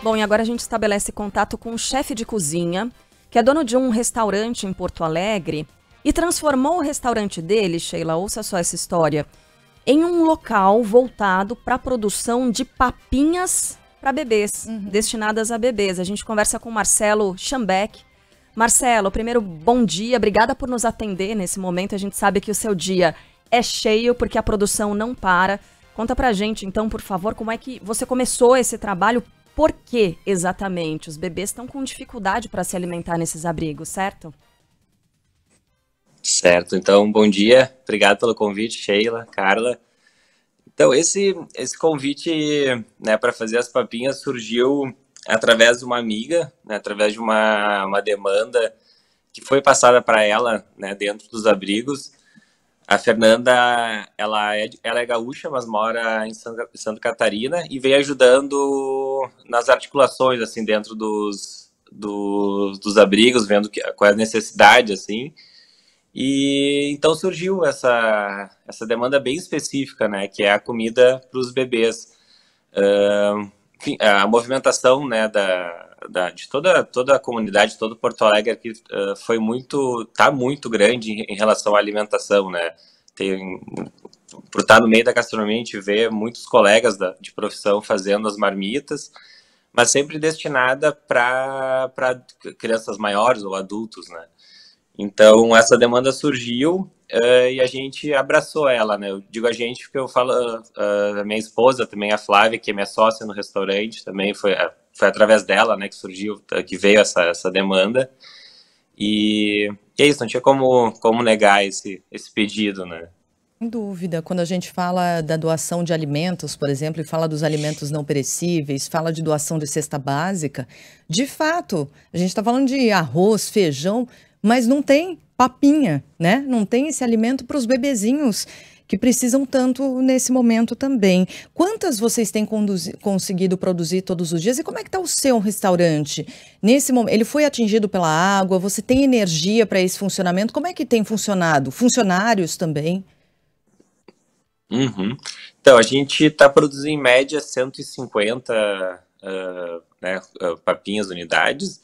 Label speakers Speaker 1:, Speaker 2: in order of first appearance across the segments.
Speaker 1: Bom, e agora a gente estabelece contato com o um chefe de cozinha, que é dono de um restaurante em Porto Alegre e transformou o restaurante dele, Sheila, ouça só essa história, em um local voltado para a produção de papinhas para bebês, uhum. destinadas a bebês. A gente conversa com Marcelo Schambeck. Marcelo, primeiro, bom dia, obrigada por nos atender nesse momento. A gente sabe que o seu dia é cheio porque a produção não para. Conta pra gente, então, por favor, como é que você começou esse trabalho por que exatamente os bebês estão com dificuldade para se alimentar nesses abrigos, certo?
Speaker 2: Certo, então bom dia, obrigado pelo convite, Sheila, Carla. Então esse esse convite, né, para fazer as papinhas surgiu através de uma amiga, né, através de uma, uma demanda que foi passada para ela, né, dentro dos abrigos a Fernanda, ela é, ela é gaúcha, mas mora em Santa, Catarina e vem ajudando nas articulações, assim, dentro dos, dos, dos abrigos, vendo que, qual é a necessidade, assim. E então surgiu essa, essa demanda bem específica, né, que é a comida para os bebês. Uh, enfim, é, a movimentação né, da, da, de toda, toda a comunidade, todo Porto Alegre que uh, é, foi muito, tá muito grande em, em relação à alimentação, né? Tem, por estar no meio da gastronomia, a gente vê muitos colegas da, de profissão fazendo as marmitas, mas sempre destinada para crianças maiores ou adultos, né? Então, essa demanda surgiu uh, e a gente abraçou ela, né? Eu digo a gente porque eu falo, uh, a minha esposa também, a Flávia, que é minha sócia no restaurante, também foi, eh, foi através dela, né, que surgiu, que veio essa, essa demanda. E, e é isso, não tinha como, como negar esse, esse pedido, né?
Speaker 1: Sem dúvida, quando a gente fala da doação de alimentos, por exemplo, e fala dos alimentos não perecíveis, fala de doação de cesta básica, de fato, a gente está falando de arroz, feijão, mas não tem papinha, né? Não tem esse alimento para os bebezinhos que precisam tanto nesse momento também. Quantas vocês têm conseguido produzir todos os dias? E como é que está o seu restaurante? Nesse momento, ele foi atingido pela água? Você tem energia para esse funcionamento? Como é que tem funcionado? Funcionários também?
Speaker 2: Uhum. Então, a gente está produzindo em média 150 uh, ah, né, ah, papinhas unidades.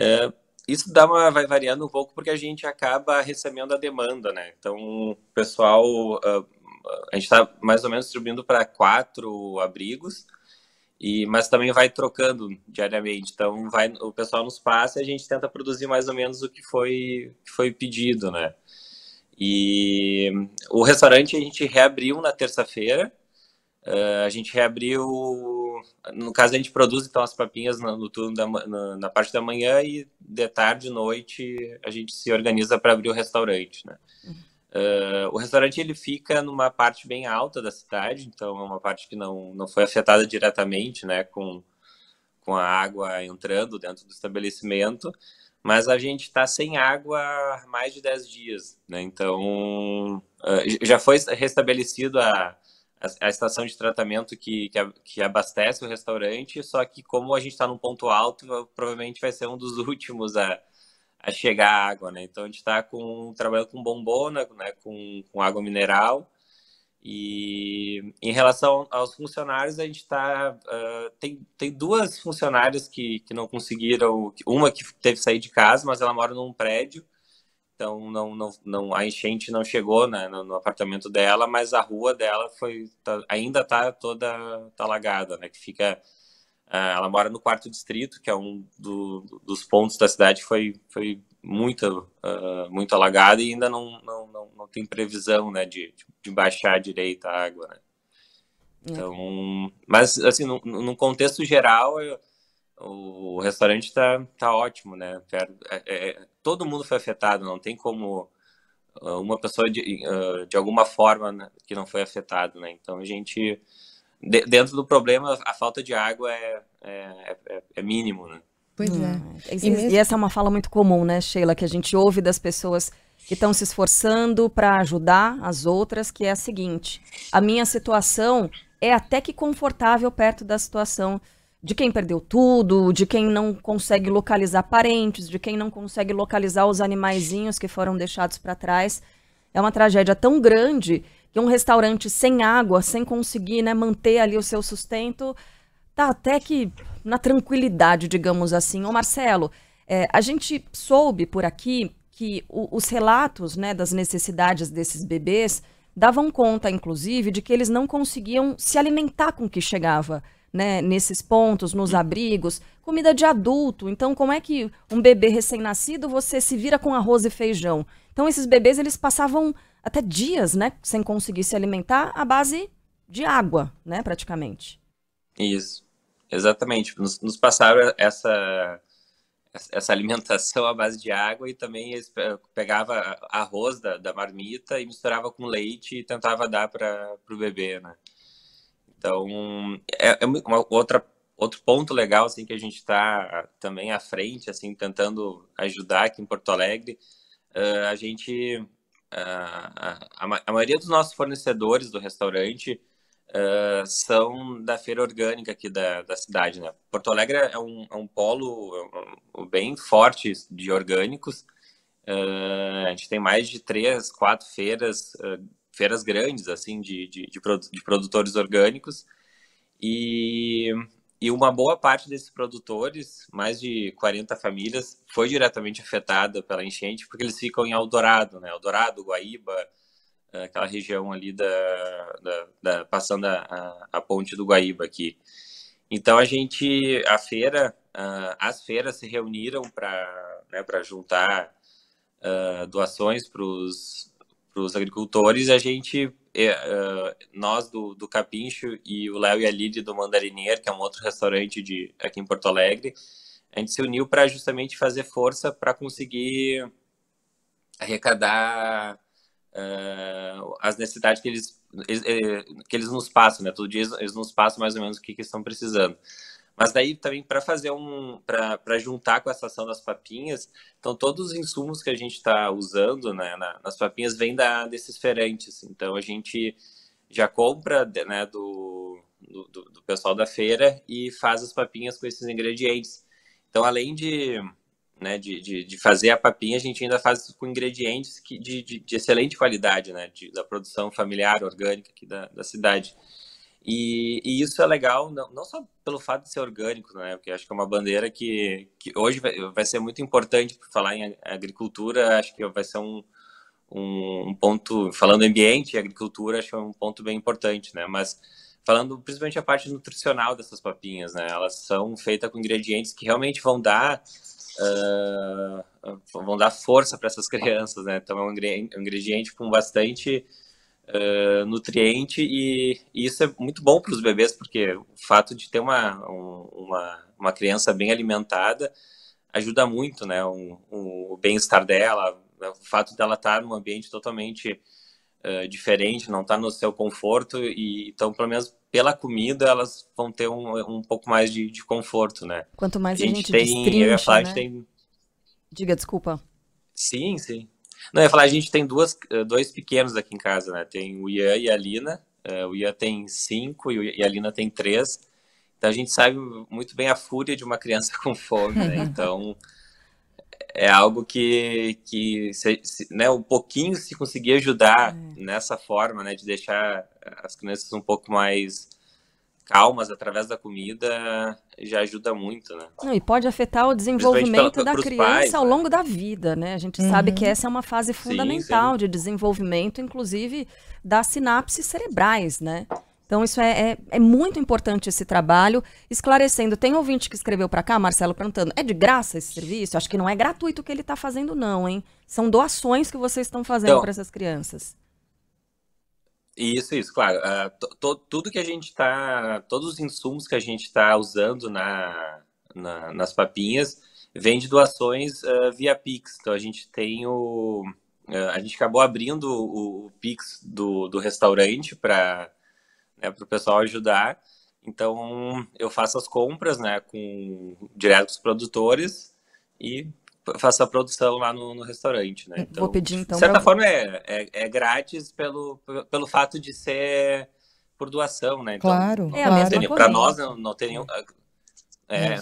Speaker 2: Uh, isso dá uma, vai variando um pouco porque a gente acaba recebendo a demanda, né? Então, o pessoal, uh, a gente está mais ou menos distribuindo para quatro abrigos, e, mas também vai trocando diariamente. Então, vai, o pessoal nos passa e a gente tenta produzir mais ou menos o que foi, que foi pedido, né? E o restaurante a gente reabriu na terça-feira. Uh, a gente reabriu. No caso, a gente produz então as papinhas no, no turno da, na, na parte da manhã e de tarde e noite a gente se organiza para abrir o restaurante, né? Uh, o restaurante ele fica numa parte bem alta da cidade, então é uma parte que não, não foi afetada diretamente, né, com, com a água entrando dentro do estabelecimento, mas a gente está sem água há mais de 10 dias, né, então uh, já foi restabelecido a, a, a estação de tratamento que, que, a, que, abastece o restaurante, só que como a gente está num ponto alto, provavelmente vai ser um dos últimos a, a chegar a água, né? Então a gente está com, trabalhando com bombona, né? com, com água mineral, e em relação aos funcionários, a gente está. Uh, ah, tem, tem duas funcionárias que, que não conseguiram. Uma que teve que sair de casa, mas ela mora num prédio então não, não, não, a enchente não chegou né, no, no, apartamento dela, mas a rua dela foi tá, ainda está toda tá alagada, né? Que fica, uh, ela mora no quarto distrito, que é um do, dos pontos da cidade que foi foi muito uh, muito alagada e ainda não, não, não, não, tem previsão, né, de, de baixar direito a água. Né? É. Então, mas assim, no no contexto geral eu, o restaurante está tá ótimo, né? É, é, é, todo mundo foi afetado, não tem como uh, uma pessoa de, uh, de alguma forma né, que não foi afetado, né? Então a gente dentro do problema a falta de água é, é, é, é, é mínimo, né? Pois hum. é. E, e,
Speaker 1: essa é uma fala muito comum, né, Sheila, que a gente ouve das pessoas que estão se esforçando para ajudar as outras, que é a seguinte: a minha situação é até que confortável perto da situação de quem perdeu tudo, de quem não consegue localizar parentes, de quem não consegue localizar os animaizinhos que foram deixados para trás. É uma tragédia tão grande que um restaurante sem água, sem conseguir né, manter ali o seu sustento, tá até que na tranquilidade, digamos assim. Ô Marcelo, é, a gente soube por aqui que o, os relatos né, das necessidades desses bebês davam conta, inclusive, de que eles não conseguiam se alimentar com o que chegava né, nesses pontos, nos uhum. abrigos, comida de adulto. Então, como é que um bebê recém-nascido você se vira com arroz e feijão? Então, esses bebês eles passavam até dias, né, sem conseguir se alimentar à base de água, né, praticamente.
Speaker 2: Isso, exatamente. Nos, nos passaram essa essa alimentação à base de água e também pegava arroz da, da marmita e misturava com leite e tentava dar para o bebê, né? Então, é, é uma outra outro ponto legal assim que a gente está também à frente assim tentando ajudar aqui em Porto Alegre uh, a gente uh, a, a, maioria dos nossos fornecedores do restaurante uh, são da feira orgânica aqui da, da cidade né Porto Alegre é um, é um polo é bem forte de orgânicos a gente tem mais de três quatro feiras feiras grandes, assim, de, de, de, de produtores orgânicos. E, e uma boa parte desses produtores, mais de 40 famílias, foi diretamente afetada pela enchente, porque eles ficam em Eldorado, né? Eldorado, Guaíba, eh, aquela região ali da, da, da passando a, a, ponte do Guaíba aqui. Então a gente, a feira, uh, as feiras se reuniram para né, juntar uh, doações para os para os agricultores, a gente, é, é, nós do, do Capincho e o Léo e a Lid do Mandarinier, que é um outro restaurante de, aqui em Porto Alegre, a gente se uniu para justamente fazer força para conseguir arrecadar uh, as necessidades que eles, eles, é, que eles nos passam, né? Todo dia eles nos passam mais ou menos o que, que estão precisando. Mas daí também para fazer um, para juntar com essa ação das papinhas, então todos os insumos que a gente está usando né, na, nas papinhas vêm da, desses ferantes. Então a gente já compra né, do, do, do, pessoal da feira e faz as papinhas com esses ingredientes. Então além de, né, de, de, de fazer a papinha, a gente ainda faz com ingredientes que, de, de, de excelente qualidade, né, de, da produção familiar, orgânica aqui da, da cidade. E, e, isso é legal, não, não, só pelo fato de ser orgânico, né? Porque acho que é uma bandeira que, que hoje vai, vai ser muito importante para falar em agricultura. Acho que vai ser um, um, um, ponto, falando ambiente e agricultura, acho que é um ponto bem importante, né? Mas falando principalmente a parte nutricional dessas papinhas, né? Elas são feitas com ingredientes que realmente vão dar. Uh, vão dar força para essas crianças, né? Então é um ingrediente com bastante eh, nutriente e, e, isso é muito bom para os bebês, porque o fato de ter uma, uma, uma criança bem alimentada ajuda muito, né? O, o bem-estar dela, né, o fato dela estar num ambiente totalmente uh, diferente, não estar tá no seu conforto, e então, pelo menos pela comida, elas vão ter um, um pouco mais de, de conforto, né? Quanto mais a gente, a gente tem, eu falar, né? a gente tem...
Speaker 1: Diga, desculpa.
Speaker 2: Sim, sim. Não, eu ia falar, a gente tem duas, eh, dois pequenos aqui em casa, né? Tem o Ian e a Lina. Eh, o Ian tem cinco e a Lina tem três. Então a gente sabe muito bem a fúria de uma criança com fome, né? Então é algo que, que se, se, né, um pouquinho se conseguir ajudar é. nessa forma, né? De deixar as crianças um pouco mais calmas através da comida já ajuda muito, né?
Speaker 1: Não, e pode afetar o desenvolvimento pela, da criança pais, ao né? longo né? da vida, né? A gente uhum. sabe que uhum. essa é uma fase fundamental sim, sim. de desenvolvimento, inclusive das sinapses cerebrais, né? Então, isso é, é, é, muito importante esse trabalho. Esclarecendo, tem ouvinte que escreveu para cá, Marcelo, perguntando: é de graça esse serviço? Acho que não é gratuito o que ele está fazendo, não, hein? São doações que vocês estão fazendo então, para essas crianças.
Speaker 2: Isso, isso, claro. Uh, to, to, tudo que a gente está, todos os insumos que a gente está usando na, na, nas papinhas vem de doações uh, via Pix. Então a gente tem o, uh, a gente acabou abrindo o, o Pix do, do restaurante para né, o pessoal ajudar. Então eu faço as compras, né, com direto com os produtores e faço a produção lá no, no restaurante, né? Então, Vou pedir então. De certa pra... forma é, é, é, grátis pelo, pelo fato de ser por doação, né? Então, claro, é claro. Para nós não, não tem. É,